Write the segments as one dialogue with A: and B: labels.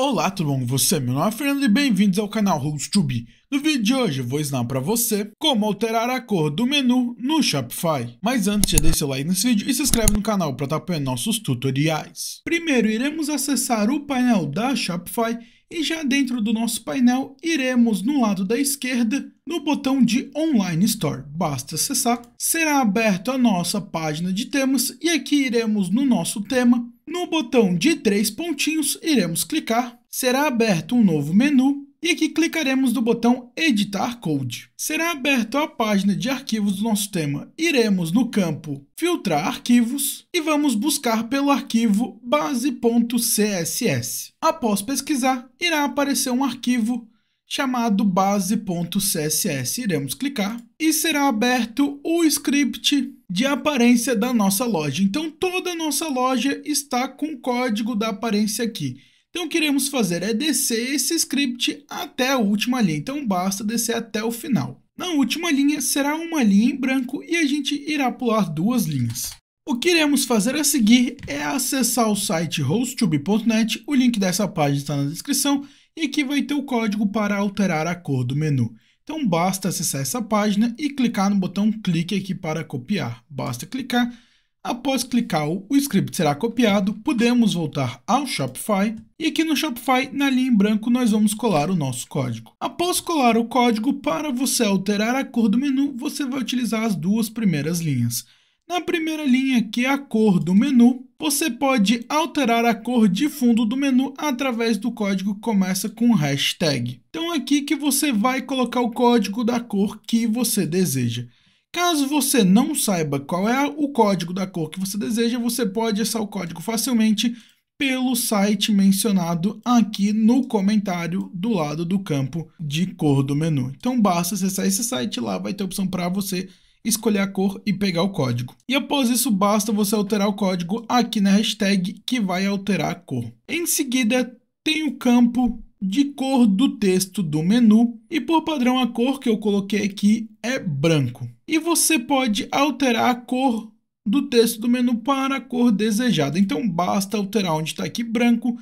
A: Olá tudo bom com você? Meu nome é Fernando e bem-vindos ao canal host No vídeo de hoje vou ensinar para você como alterar a cor do menu no Shopify. Mas antes já deixa seu like nesse vídeo e se inscreve no canal para estar nossos tutoriais. Primeiro iremos acessar o painel da Shopify e já dentro do nosso painel iremos no lado da esquerda no botão de Online Store. Basta acessar. Será aberta a nossa página de temas e aqui iremos no nosso tema no botão de três pontinhos, iremos clicar, será aberto um novo menu e aqui clicaremos no botão Editar Code. Será aberta a página de arquivos do nosso tema. Iremos no campo Filtrar Arquivos e vamos buscar pelo arquivo base.css. Após pesquisar, irá aparecer um arquivo chamado base.css. Iremos clicar e será aberto o script de aparência da nossa loja. Então toda a nossa loja está com o código da aparência aqui. Então o que iremos fazer é descer esse script até a última linha. Então basta descer até o final. Na última linha será uma linha em branco e a gente irá pular duas linhas. O que iremos fazer a seguir é acessar o site hosttube.net, o link dessa página está na descrição, e aqui vai ter o código para alterar a cor do menu. Então basta acessar essa página e clicar no botão clique aqui para copiar. Basta clicar. Após clicar, o script será copiado, podemos voltar ao Shopify e aqui no Shopify, na linha em branco, nós vamos colar o nosso código. Após colar o código, para você alterar a cor do menu, você vai utilizar as duas primeiras linhas. Na primeira linha, que é a cor do menu, você pode alterar a cor de fundo do menu através do código que começa com hashtag. Então aqui que você vai colocar o código da cor que você deseja. Caso você não saiba qual é o código da cor que você deseja, você pode acessar o código facilmente pelo site mencionado aqui no comentário do lado do campo de cor do menu. Então basta acessar esse site lá, vai ter opção para você escolher a cor e pegar o código. E após isso, basta você alterar o código aqui na hashtag que vai alterar a cor. Em seguida, tem o campo de cor do texto do menu e por padrão a cor que eu coloquei aqui é branco. E você pode alterar a cor do texto do menu para a cor desejada. Então basta alterar onde está aqui branco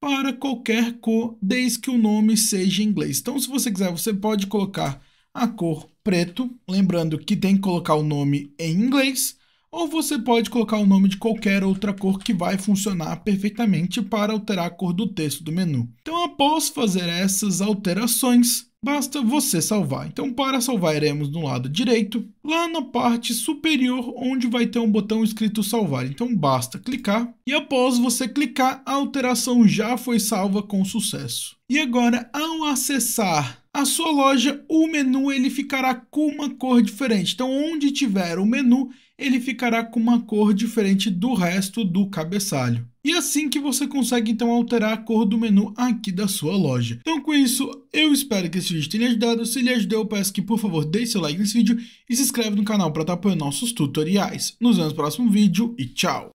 A: para qualquer cor, desde que o nome seja em inglês. Então se você quiser, você pode colocar a cor preto, lembrando que tem que colocar o nome em inglês, ou você pode colocar o nome de qualquer outra cor que vai funcionar perfeitamente para alterar a cor do texto do menu. Então, após fazer essas alterações, Basta você salvar. Então, para salvar, iremos no lado direito, lá na parte superior, onde vai ter um botão escrito salvar. Então, basta clicar. E após você clicar, a alteração já foi salva com sucesso. E agora, ao acessar a sua loja, o menu ele ficará com uma cor diferente. Então, onde tiver o menu, ele ficará com uma cor diferente do resto do cabeçalho. E assim que você consegue então alterar a cor do menu aqui da sua loja. Então com isso, eu espero que esse vídeo tenha ajudado. Se lhe ajudou, eu peço que por favor deixe seu like nesse vídeo e se inscreve no canal para estar apoiando nossos tutoriais. Nos vemos no próximo vídeo e tchau!